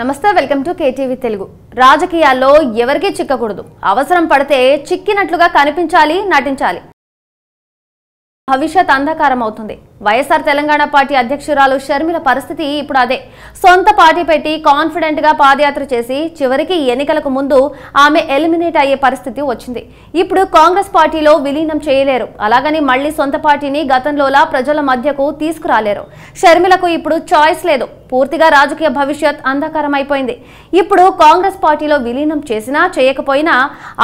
నమస్తే welcome to KTV Telugu రాజకీయాల్లో ఎవరికీ చిక్కకూడదు అవసరం పడితే చిక్కినట్లుగా కనిపించాలి నటించాలి భవిష్యత్ అంధకారం అవుతుంది వైఎస్ఆర్ తెలంగాణ పార్టీ అధ్యక్షురాలు షర్మిల పరిస్థితి ఇప్పుడు అదే సొంత పార్టీ పెట్టి కాన్ఫిడెంట్ గా పాదయాత్ర చేసి చివరికి ఎన్నికలకు ముందు ఆమె ఎలిమినేట్ అయ్యే పరిస్థితి వచ్చింది ఇప్పుడు కాంగ్రెస్ పార్టీలో విలీనం చేయలేరు అలాగని మళ్లీ సొంత పార్టీని గతంలోలా ప్రజల మధ్యకు తీసుకురాలేరు షర్మిలకు ఇప్పుడు చాయిస్ లేదు పూర్తిగా రాజకీయ భవిష్యత్ అంధకారమైపోయింది అయిపోయింది ఇప్పుడు కాంగ్రెస్ పార్టీలో విలీనం చేసినా చేయకపోయినా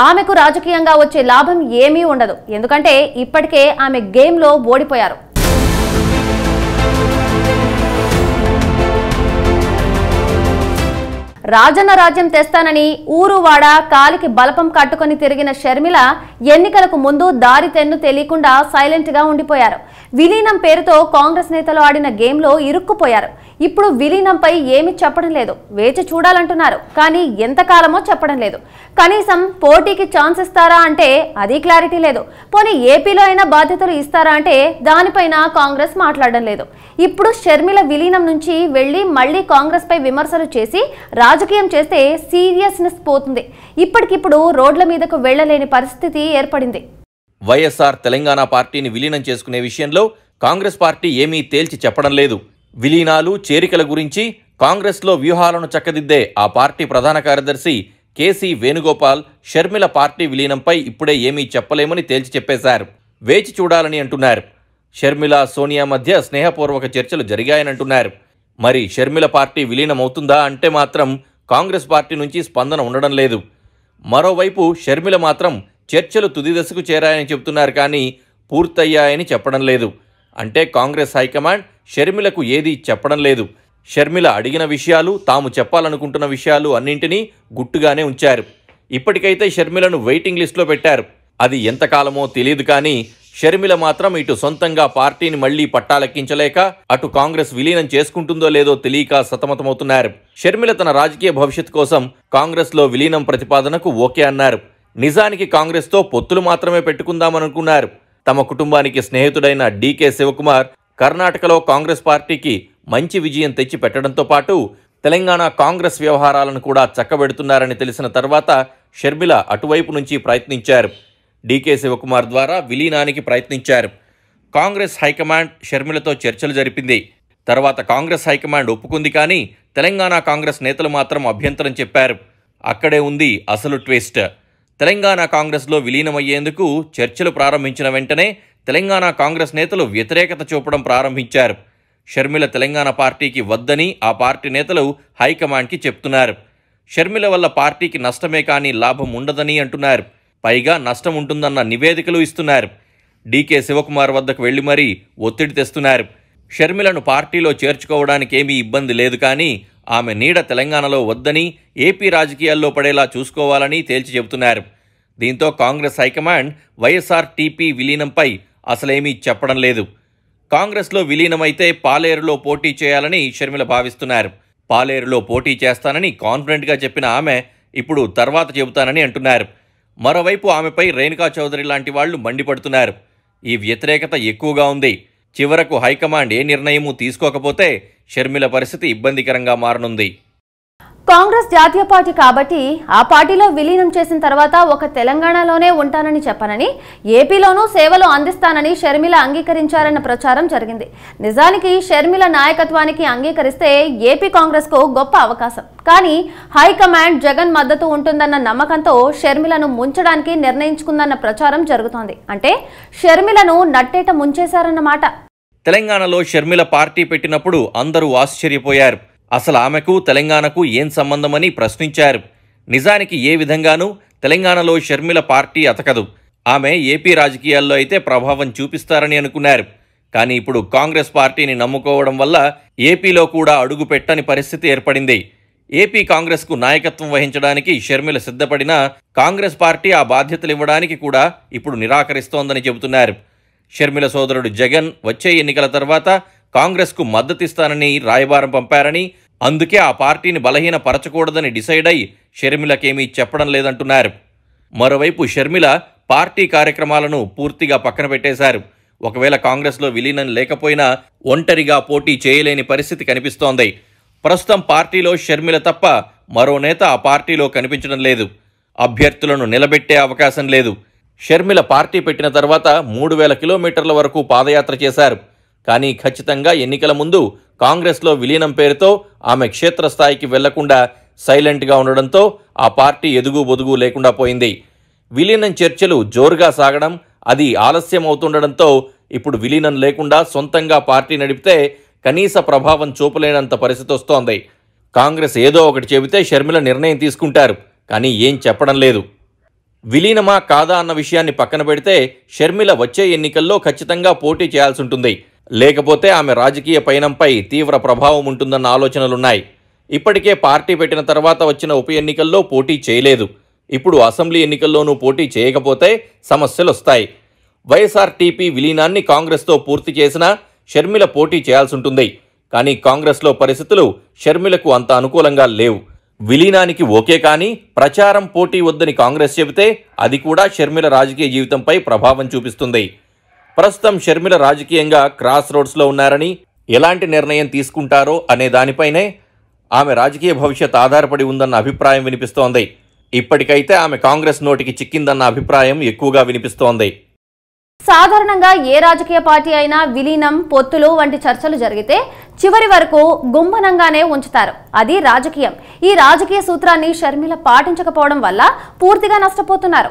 ఆమెకు రాజకీయంగా వచ్చే లాభం ఏమీ ఉండదు ఎందుకంటే ఇప్పటికే ఆమె గేమ్లో ఓడిపోయారు రాజన్న రాజ్యం తెస్తానని ఊరువాడ కాలికి బలపం కట్టుకుని తిరిగిన షర్మిల ఎన్నికలకు ముందు దారి తెన్ను తెలియకుండా సైలెంట్గా ఉండిపోయారు విలీనం పేరుతో కాంగ్రెస్ నేతలు ఆడిన గేమ్లో ఇరుక్కుపోయారు ఇప్పుడు విలీనంపై ఏమీ చెప్పడం లేదు వేచి చూడాలంటున్నారు కానీ ఎంతకాలమో చెప్పడం లేదు కనీసం పోటీకి ఛాన్స్ ఇస్తారా అంటే అది క్లారిటీ లేదు పోనీ ఏపీలో అయినా బాధ్యతలు ఇస్తారా అంటే దానిపైన కాంగ్రెస్ మాట్లాడడం లేదు ఇప్పుడు షర్మిల విలీనం నుంచి వెళ్ళి మళ్లీ కాంగ్రెస్పై విమర్శలు చేసి రాజ రాజకీయం చేస్తే సీరియస్నెస్ పోతుంది ఇప్పటికిప్పుడు రోడ్ల మీదకు వెళ్లలేని పరిస్థితి ఏర్పడింది వైఎస్ఆర్ తెలంగాణ పార్టీని విలీనం చేసుకునే విషయంలో కాంగ్రెస్ పార్టీ ఏమీ తేల్చి చెప్పడం లేదు విలీనాలు చేరికల గురించి కాంగ్రెస్లో వ్యూహాలను చక్కదిద్దే ఆ పార్టీ ప్రధాన కార్యదర్శి కేసీ వేణుగోపాల్ షర్మిల పార్టీ విలీనంపై ఇప్పుడే ఏమీ చెప్పలేమని తేల్చి చెప్పేశారు వేచి చూడాలని అంటున్నారు షర్మిల సోనియా మధ్య స్నేహపూర్వక చర్చలు జరిగాయనంటున్నారు మరి షర్మిల పార్టీ విలీనమవుతుందా అంటే మాత్రం కాంగ్రెస్ పార్టీ నుంచి స్పందన ఉండడం లేదు మరోవైపు షర్మిల మాత్రం చర్చలు తుది దశకు చేరాయని చెబుతున్నారు కానీ పూర్తయ్యాయని చెప్పడం లేదు అంటే కాంగ్రెస్ హైకమాండ్ షర్మిలకు ఏదీ చెప్పడం లేదు షర్మిల అడిగిన విషయాలు తాము చెప్పాలనుకుంటున్న విషయాలు అన్నింటినీ గుట్టుగానే ఉంచారు ఇప్పటికైతే షర్మిలను వెయిటింగ్ లిస్టులో పెట్టారు అది ఎంతకాలమో తెలియదు కానీ షర్మిల మాత్రం ఇటు సొంతంగా పార్టీని మళ్లీ పట్టాలెక్కించలేక అటు కాంగ్రెస్ విలీనం చేసుకుంటుందో లేదో తెలియక సతమతమవుతున్నారు షర్మిల తన రాజకీయ భవిష్యత్ కోసం కాంగ్రెస్లో విలీనం ప్రతిపాదనకు ఓకే అన్నారు నిజానికి కాంగ్రెస్తో పొత్తులు మాత్రమే పెట్టుకుందామనుకున్నారు తమ కుటుంబానికి స్నేహితుడైన డీకే శివకుమార్ కర్ణాటకలో కాంగ్రెస్ పార్టీకి మంచి విజయం తెచ్చి పెట్టడంతో పాటు తెలంగాణ కాంగ్రెస్ వ్యవహారాలను కూడా చక్కబెడుతున్నారని తెలిసిన తర్వాత షర్మిల అటువైపు నుంచి ప్రయత్నించారు డీకే శివకుమార్ ద్వారా విలీనానికి ప్రయత్నించారు కాంగ్రెస్ హైకమాండ్ షర్మిలతో చర్చలు జరిపింది తర్వాత కాంగ్రెస్ హైకమాండ్ ఒప్పుకుంది కానీ తెలంగాణ కాంగ్రెస్ నేతలు మాత్రం అభ్యంతరం చెప్పారు అక్కడే ఉంది అసలు ట్విస్ట్ తెలంగాణ కాంగ్రెస్లో విలీనమయ్యేందుకు చర్చలు ప్రారంభించిన వెంటనే తెలంగాణ కాంగ్రెస్ నేతలు వ్యతిరేకత చూపడం ప్రారంభించారు షర్మిల తెలంగాణ పార్టీకి వద్దని ఆ పార్టీ నేతలు హైకమాండ్కి చెప్తున్నారు షర్మిల వల్ల పార్టీకి నష్టమే కానీ లాభం ఉండదని అంటున్నారు పైగా నష్టం ఉంటుందన్న నివేదికలు ఇస్తున్నారు డీకే శివకుమార్ వద్దకు వెళ్లి మరీ ఒత్తిడి తెస్తున్నారు షర్మిలను పార్టీలో చేర్చుకోవడానికి ఏమీ ఇబ్బంది లేదు కానీ ఆమె నీడ తెలంగాణలో వద్దని ఏపీ రాజకీయాల్లో పడేలా చూసుకోవాలని తేల్చి చెబుతున్నారు దీంతో కాంగ్రెస్ హైకమాండ్ వైఎస్ఆర్ టీపీ విలీనంపై అసలేమీ చెప్పడం లేదు కాంగ్రెస్లో విలీనమైతే పాలేరులో పోటీ చేయాలని షర్మిల భావిస్తున్నారు పాలేరులో పోటీ చేస్తానని కాన్ఫిడెంట్గా చెప్పిన ఆమె ఇప్పుడు తర్వాత చెబుతానని అంటున్నారు మరోవైపు ఆమెపై రేణుకా చౌదరి లాంటి వాళ్ళు మండిపడుతున్నారు ఈ వ్యతిరేకత ఎక్కువగా ఉంది చివరకు హైకమాండ్ ఏ నిర్ణయమూ తీసుకోకపోతే షర్మిల పరిస్థితి ఇబ్బందికరంగా మారనుంది కాంగ్రెస్ జాతీయ పార్టీ కాబట్టి ఆ పార్టీలో విలీనం చేసిన తర్వాత ఒక తెలంగాణలోనే ఉంటానని చెప్పనని ఏపీలోనూ సేవలు అందిస్తానని షర్మిల అంగీకరించారన్న ప్రచారం జరిగింది నిజానికి షర్మిల నాయకత్వానికి అంగీకరిస్తే ఏపీ కాంగ్రెస్కు గొప్ప అవకాశం కానీ హైకమాండ్ జగన్ మద్దతు ఉంటుందన్న నమ్మకంతో షర్మిలను ముంచడానికి నిర్ణయించుకుందన్న ప్రచారం జరుగుతోంది అంటే షర్మిలను నట్టేట ముంచేశారన్నమాట తెలంగాణలో షర్మిల పార్టీ పెట్టినప్పుడు అందరూ ఆశ్చర్యపోయారు అసలు ఆమెకు తెలంగాణకు ఏం సంబంధమని ప్రశ్నించారు నిజానికి ఏ విధంగానూ తెలంగాణలో షర్మిల పార్టీ అతకదు ఆమె ఏపీ రాజకీయాల్లో అయితే ప్రభావం చూపిస్తారని అనుకున్నారు కానీ ఇప్పుడు కాంగ్రెస్ పార్టీని నమ్ముకోవడం వల్ల ఏపీలో కూడా అడుగు పెట్టని పరిస్థితి ఏర్పడింది ఏపీ కాంగ్రెస్కు నాయకత్వం వహించడానికి షర్మిల సిద్ధపడిన కాంగ్రెస్ పార్టీ ఆ బాధ్యతలు ఇవ్వడానికి కూడా ఇప్పుడు నిరాకరిస్తోందని చెబుతున్నారు షర్మిల సోదరుడు జగన్ వచ్చే ఎన్నికల తర్వాత కాంగ్రెస్కు మద్దతిస్తానని రాయబారం పంపారని అందుకే ఆ పార్టీని బలహీన పరచకూడదని డిసైడ్ అయి షర్మిలకేమీ చెప్పడం లేదంటున్నారు మరోవైపు షర్మిల పార్టీ కార్యక్రమాలను పూర్తిగా పక్కన పెట్టేశారు ఒకవేళ కాంగ్రెస్లో విలీనం లేకపోయినా ఒంటరిగా పోటీ చేయలేని పరిస్థితి కనిపిస్తోంది ప్రస్తుతం పార్టీలో షర్మిల తప్ప మరో నేత ఆ పార్టీలో కనిపించడం లేదు అభ్యర్థులను నిలబెట్టే అవకాశం లేదు షర్మిల పార్టీ పెట్టిన తర్వాత మూడు వేల కిలోమీటర్ల వరకు పాదయాత్ర చేశారు కానీ ఖచ్చితంగా ఎన్నికల ముందు కాంగ్రెస్లో విలీనం పేరుతో ఆమె క్షేత్రస్థాయికి వెళ్లకుండా సైలెంట్గా ఉండడంతో ఆ పార్టీ ఎదుగు బొదుగు లేకుండా పోయింది విలీనం చర్చలు జోరుగా సాగడం అది ఆలస్యం అవుతుండడంతో ఇప్పుడు విలీనం లేకుండా సొంతంగా పార్టీ నడిపితే కనీస ప్రభావం చూపలేనంత పరిస్థితి వస్తోంది కాంగ్రెస్ ఏదో ఒకటి చెబితే షర్మిల నిర్ణయం తీసుకుంటారు కానీ ఏం చెప్పడం లేదు విలీనమా కాదా అన్న విషయాన్ని పక్కన పెడితే షర్మిల వచ్చే ఎన్నికల్లో ఖచ్చితంగా పోటీ చేయాల్సి ఉంటుంది లేకపోతే ఆమె రాజకీయ పయనంపై తీవ్ర ప్రభావం ఉంటుందన్న ఆలోచనలున్నాయి ఇప్పటికే పార్టీ పెట్టిన తర్వాత వచ్చిన ఉప ఎన్నికల్లో పోటీ చేయలేదు ఇప్పుడు అసెంబ్లీ ఎన్నికల్లోనూ పోటీ చేయకపోతే సమస్యలు వస్తాయి వైఎస్ఆర్టీపీ విలీనాన్ని కాంగ్రెస్తో పూర్తి చేసినా షర్మిల పోటీ చేయాల్సి ఉంటుంది కానీ కాంగ్రెస్లో పరిస్థితులు షర్మిలకు అంత అనుకూలంగా లేవు విలీనానికి ఓకే కానీ ప్రచారం పోటీ వద్దని కాంగ్రెస్ చెబితే అది కూడా షర్మిల రాజకీయ జీవితంపై ప్రభావం చూపిస్తుంది ప్రస్తుతం షర్మిల రాజకీయంగా క్రాస్ రోడ్స్లో ఉన్నారని ఎలాంటి నిర్ణయం తీసుకుంటారో అనే దానిపైనే ఆమె రాజకీయ భవిష్యత్ ఆధారపడి ఉందన్న అభిప్రాయం వినిపిస్తోంది ఇప్పటికైతే ఆమె కాంగ్రెస్ నోటికి చిక్కిందన్న అభిప్రాయం ఎక్కువగా వినిపిస్తోంది సాధారణంగా ఏ రాజకీయ పార్టీ అయినా విలీనం పొత్తులు వంటి చర్చలు జరిగితే చివరి వరకు గుంభనంగానే ఉంచుతారు అది రాజకీయం ఈ రాజకీయ సూత్రాన్ని షర్మిల పాటించకపోవడం వల్ల పూర్తిగా నష్టపోతున్నారు